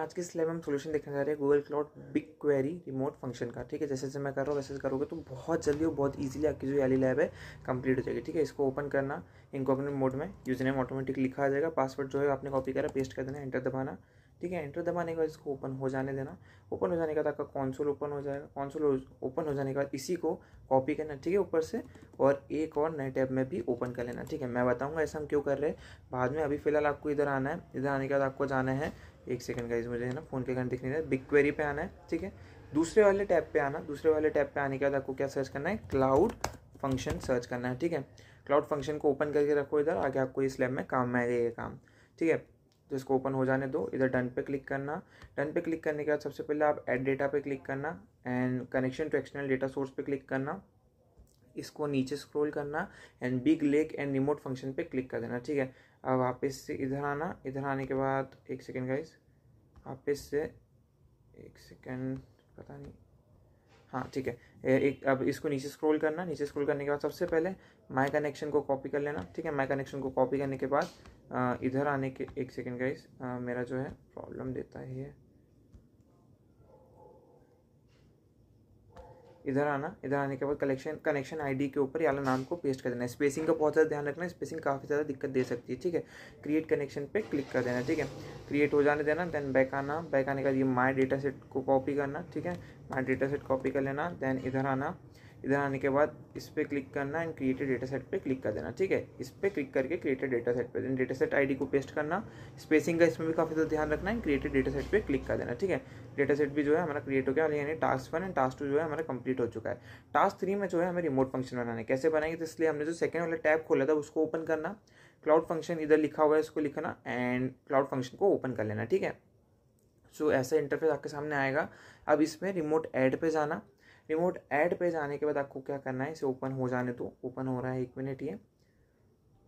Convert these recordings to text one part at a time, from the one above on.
आज के लेवल हम सोल्यूशन देखने जा रहे हैं Google cloud big query remote function का ठीक है जैसे जैसे मैं कर रहा हूँ वैसे करोगे तो बहुत जल्दी और बहुत ईजिली आपकी जो एली लैब है कंप्लीट हो जाएगी ठीक है इसको ओपन करना इनको अपने मोड में यूजर नेम ऑटोमेटिक लिखा आ जाएगा पासवर्ड जो है आपने कॉपी करा पेस्ट कर देना एंटर दबाना ठीक है एंटर दबाने के बाद इसको ओपन हो जाने देना ओपन हो जाने के बाद आपका कॉन्सोल ओपन हो जाएगा कॉन्सोल ओपन हो जाने के बाद इसी को कॉपी करना ठीक है ऊपर से और एक और नए टैब में भी ओपन कर लेना ठीक है मैं बताऊँगा ऐसा हम क्यों कर रहे हैं बाद में अभी फिलहाल आपको इधर आना है इधर आने के बाद आपको जाना है एक सेकेंड का मुझे है ना फ़ोन के कारण दिख नहीं रहा बिग क्वेरी पर आना है ठीक है दूसरे वाले टैब पर आना दूसरे वाले टैब पर आने के बाद आपको क्या सर्च करना है क्लाउड फंक्शन सर्च करना है ठीक है क्लाउड फंक्शन को ओपन करके रखो इधर आगे आपको इस लैब में काम में आ ये काम ठीक है तो इसको ओपन हो जाने दो इधर डन पे क्लिक करना डन पे क्लिक करने के बाद सबसे पहले आप एड डेटा पे क्लिक करना and connection to external data source पे क्लिक करना इसको नीचे स्क्रॉल करना and big lake and remote function पे क्लिक कर देना ठीक है अब वापस से इधर आना इधर आने के बाद एक सेकेंड गाइस वापस से एक सेकेंड पता नहीं हाँ ठीक है एक अब इसको नीचे स्क्रॉल करना नीचे स्क्रॉल करने के बाद सबसे पहले माई कनेक्शन को कॉपी कर लेना ठीक है माई कनेक्शन को कॉपी करने के बाद इधर आने के एक सेकेंड का मेरा जो है प्रॉब्लम देता है ये इधर आना इधर आने के बाद कलेक्शन कनेक्शन आईडी के ऊपर याला नाम को पेस्ट कर देना स्पेसिंग का बहुत ज़्यादा ध्यान रखना स्पेसिंग काफ़ी ज़्यादा दिक्कत दे सकती है ठीक है क्रिएट कनेक्शन पे क्लिक कर देना ठीक है क्रिएट हो जाने देना देन बैक आना बैक आने के बाद ये माई डेटा सेट को कॉपी करना ठीक है माई डेटा सेट कॉपी कर लेना देन इधर आना इधर आने के बाद इस पर क्लिक करना एंड क्रिएटेड डेटा सेट पर क्लिक कर देना ठीक है इस पर क्लिक करके क्रिएटेड डेटा सेट पर डेटा सेट आई को पेस्ट करना स्पेसिंग का इसमें भी काफ़ी ज़्यादा ध्यान रखना है क्रिएटेड डेटा सेट पर क्लिक कर देना ठीक है डेटा सेट भी जो है हमारा क्रिएट हो गया यानी task one and task two जो है हमारा कंप्लीट हो चुका है टास्क थ्री में जो है हमें रिमोट फंक्शन बनाने कैसे बनाएंगे तो इसलिए हमने जो सेकंड वाला टैब खोला था उसको ओपन करना क्लाउड फंक्शन इधर लिखा हुआ है इसको लिखना एंड क्लाउड फंक्शन को ओपन कर लेना ठीक है सो ऐसा इंटरफेस आपके सामने आएगा अब इसमें रिमोट ऐड पे जाना रिमोट ऐड पे जाने के बाद आपको क्या करना है इसे ओपन हो जाने दो ओपन हो रहा है एक मिनट ये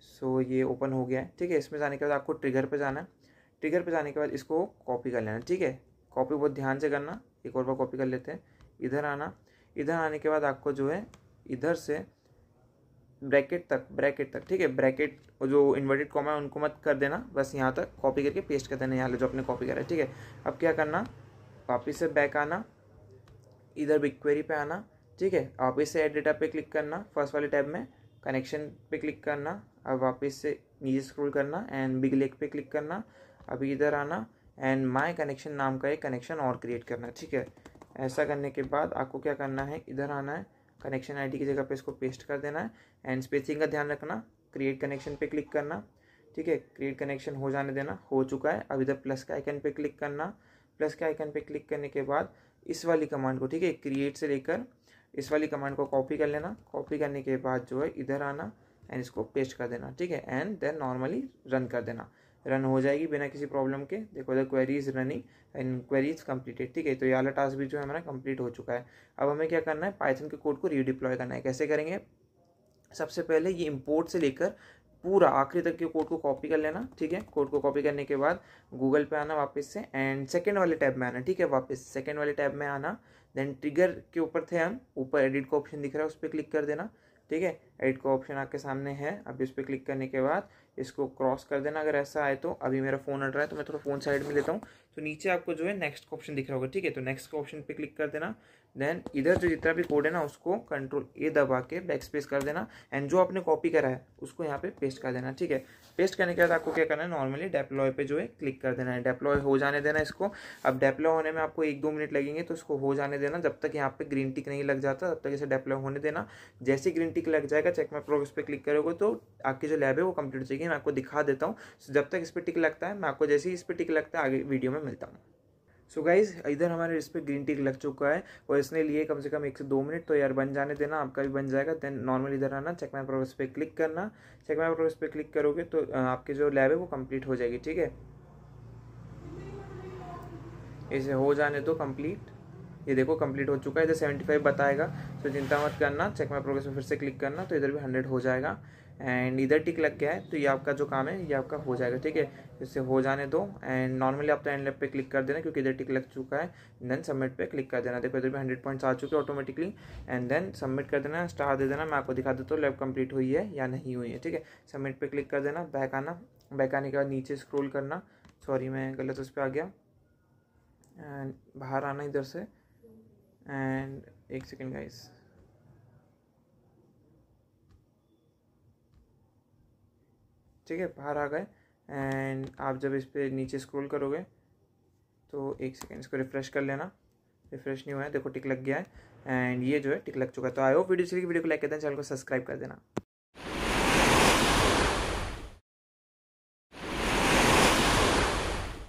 सो so, ये ओपन हो गया है ठीक है इसमें जाने के बाद आपको ट्रिगर पे जाना है ट्रिगर पे जाने के बाद इसको कॉपी कर लेना ठीक है कॉपी बहुत ध्यान से करना एक और बार कॉपी कर लेते हैं इधर आना इधर आने के बाद आपको जो है इधर से ब्रैकेट तक ब्रैकेट तक ठीक है ब्रैकेट जो इन्वर्टेड कॉमा है उनको मत कर देना बस यहाँ तक कॉपी करके पेस्ट कर देना यहाँ जो अपने कॉपी करा है ठीक है अब क्या करना वापिस से बैक आना इधर बिग क्वेरी पे आना ठीक है वापस से एड डेटा पे क्लिक करना फर्स्ट वाले टैब में कनेक्शन पे क्लिक करना अब वापस से नीचे स्क्रॉल करना एंड बिग लेक पे क्लिक करना अभी इधर आना एंड माय कनेक्शन नाम का एक कनेक्शन और क्रिएट करना ठीक है ऐसा करने के बाद आपको क्या करना है इधर आना है कनेक्शन आईडी की जगह पे इसको पेस्ट कर देना है एंड स्पेसिंग का ध्यान रखना क्रिएट कनेक्शन पे क्लिक करना ठीक है क्रिएट कनेक्शन हो जाने देना हो चुका है अब इधर प्लस के आइकन पे क्लिक करना प्लस के आइकन पे क्लिक करने के बाद इस वाली कमांड को ठीक है क्रिएट से लेकर इस वाली कमांड को कॉपी कर लेना कॉपी करने के बाद जो है इधर आना एंड इसको पेस्ट कर देना ठीक है एंड देन नॉर्मली रन कर देना रन हो जाएगी बिना किसी प्रॉब्लम के देखो the query is running and query is completed ठीक है तो ये वाला टास्क भी जो है हमारा कंप्लीट हो चुका है अब हमें क्या करना है पाइथन के कोड को रीडिप्लॉय करना है कैसे करेंगे सबसे पहले ये इम्पोर्ट से लेकर पूरा आखिरी तक के कोड को कॉपी कर लेना ठीक है कोड को कॉपी करने के बाद गूगल पे आना वापस से एंड सेकेंड वाले टैब में आना ठीक है वापस सेकेंड वाले टैब में आना देन ट्रिगर के ऊपर थे हम ऊपर एडिट का ऑप्शन दिख रहा है उस पर क्लिक कर देना ठीक है एडिट का ऑप्शन आपके सामने है अभी उस पर क्लिक करने के बाद इसको क्रॉस कर देना अगर ऐसा आए तो अभी मेरा फ़ोन अट रहा है तो मैं थोड़ा फ़ोन साइड में लेता हूँ तो नीचे आपको जो है नेक्स्ट का ऑप्शन दिख रहा होगा ठीक है तो नेक्स्ट का ऑप्शन पे क्लिक कर देना देन इधर जो जितना भी कोड है ना उसको कंट्रोल ए दबा के बैक स्पेस कर देना एंड जो आपने कॉपी करा है उसको यहाँ पे पेस्ट कर देना ठीक है पेस्ट करने के बाद आपको क्या करना है नॉर्मली डेप्लॉय पे जो है क्लिक कर देना है डेप्लॉय हो जाने देना इसको अब डेप्लॉय होने में आपको एक दो मिनट लगेंगे तो उसको हो जाने देना देना जब तक यहाँ पे ग्रीन टिक नहीं लग जाता तब तक इसे डेप्लॉय होने देना जैसे ग्रीन टिक लग जाएगा चेक माई प्रोग्रेस पे क्लिक करोगे तो आपकी जो लैब है वो कंप्लीट हो जाएगी मैं आपको दिखा देता हूँ so, जब तक इस पर टिक लगता है मैं आपको जैसे ही इस पर टिक लगता है आगे वीडियो में मिलता हूँ सो गाइज इधर हमारे इस पर ग्रीन टिक लग चुका है और इसने लिए कम से कम एक से दो मिनट तो यार बन जाने देना आपका भी बन जाएगा देन नॉर्मल इधर आना चेक माई प्रोग्रेस पे क्लिक करना चेक माई प्रोग्रेस पे क्लिक करोगे तो आपकी जो लैब है वो कम्प्लीट हो जाएगी ठीक है इसे हो जाने तो कंप्लीट ये देखो कंप्लीट हो चुका है इधर सेवेंटी फाइव बताएगा तो चिंता मत करना चेक माई प्रोग्रेस में फिर से क्लिक करना तो इधर भी हंड्रेड हो जाएगा एंड इधर टिक लग गया है तो ये आपका जो काम है ये आपका हो जाएगा ठीक है इससे हो जाने दो एंड नॉर्मली आप तो एंड लेफ्ट पे क्लिक कर देना क्योंकि इधर टिक लग चुका है देन सबमिट पे क्लिक कर देना देखो इधर भी हंड्रेड पॉइंट्स आ चुके हैं ऑटोमेटिकली एंड देन सबमिट कर देना स्टार दे देना मैं आपको दिखा देता हूँ लेब कंप्लीट हुई है या नहीं हुई है ठीक है सबमिट पे क्लिक कर देना बैक आना बैक आने के बाद नीचे स्क्रोल करना सॉरी मैं गलत उस पर आ गया एंड बाहर आना इधर से एंड एक सेकेंड गाइस ठीक है बाहर आ गए एंड आप जब इस पर नीचे स्क्रॉल करोगे तो एक सेकेंड इसको रिफ़्रेश कर लेना रिफ़्रेश नहीं हुआ है देखो टिक लग गया है एंड ये जो है टिक लग चुका है तो आई होप वीडियो चलिए वीडियो को लाइक कर देना चैनल को सब्सक्राइब कर देना